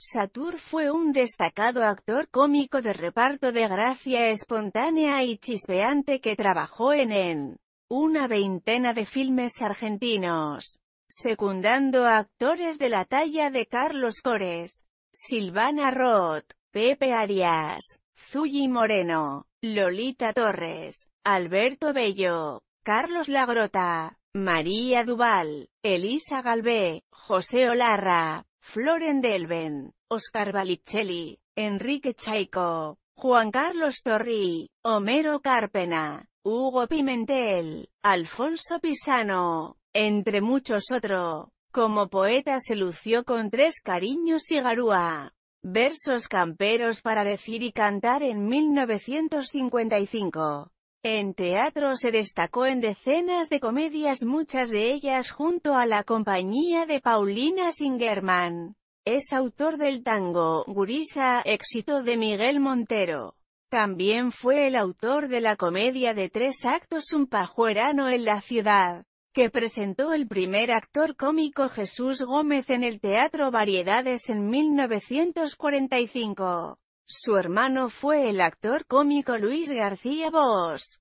Satur fue un destacado actor cómico de reparto de gracia espontánea y chispeante que trabajó en en una veintena de filmes argentinos, secundando a actores de la talla de Carlos Cores, Silvana Roth, Pepe Arias, Zully Moreno, Lolita Torres, Alberto Bello, Carlos Lagrota, María Duval, Elisa Galvé, José Olarra, Floren Delven, Oscar Balicelli, Enrique Chaico, Juan Carlos Torri, Homero Carpena, Hugo Pimentel, Alfonso Pisano, entre muchos otros. Como poeta se lució con tres cariños y garúa. Versos camperos para decir y cantar en 1955. En teatro se destacó en decenas de comedias muchas de ellas junto a la compañía de Paulina Singerman. Es autor del tango, Gurisa, éxito de Miguel Montero. También fue el autor de la comedia de tres actos Un pajuerano en la ciudad, que presentó el primer actor cómico Jesús Gómez en el Teatro Variedades en 1945. Su hermano fue el actor cómico Luis García Bosch.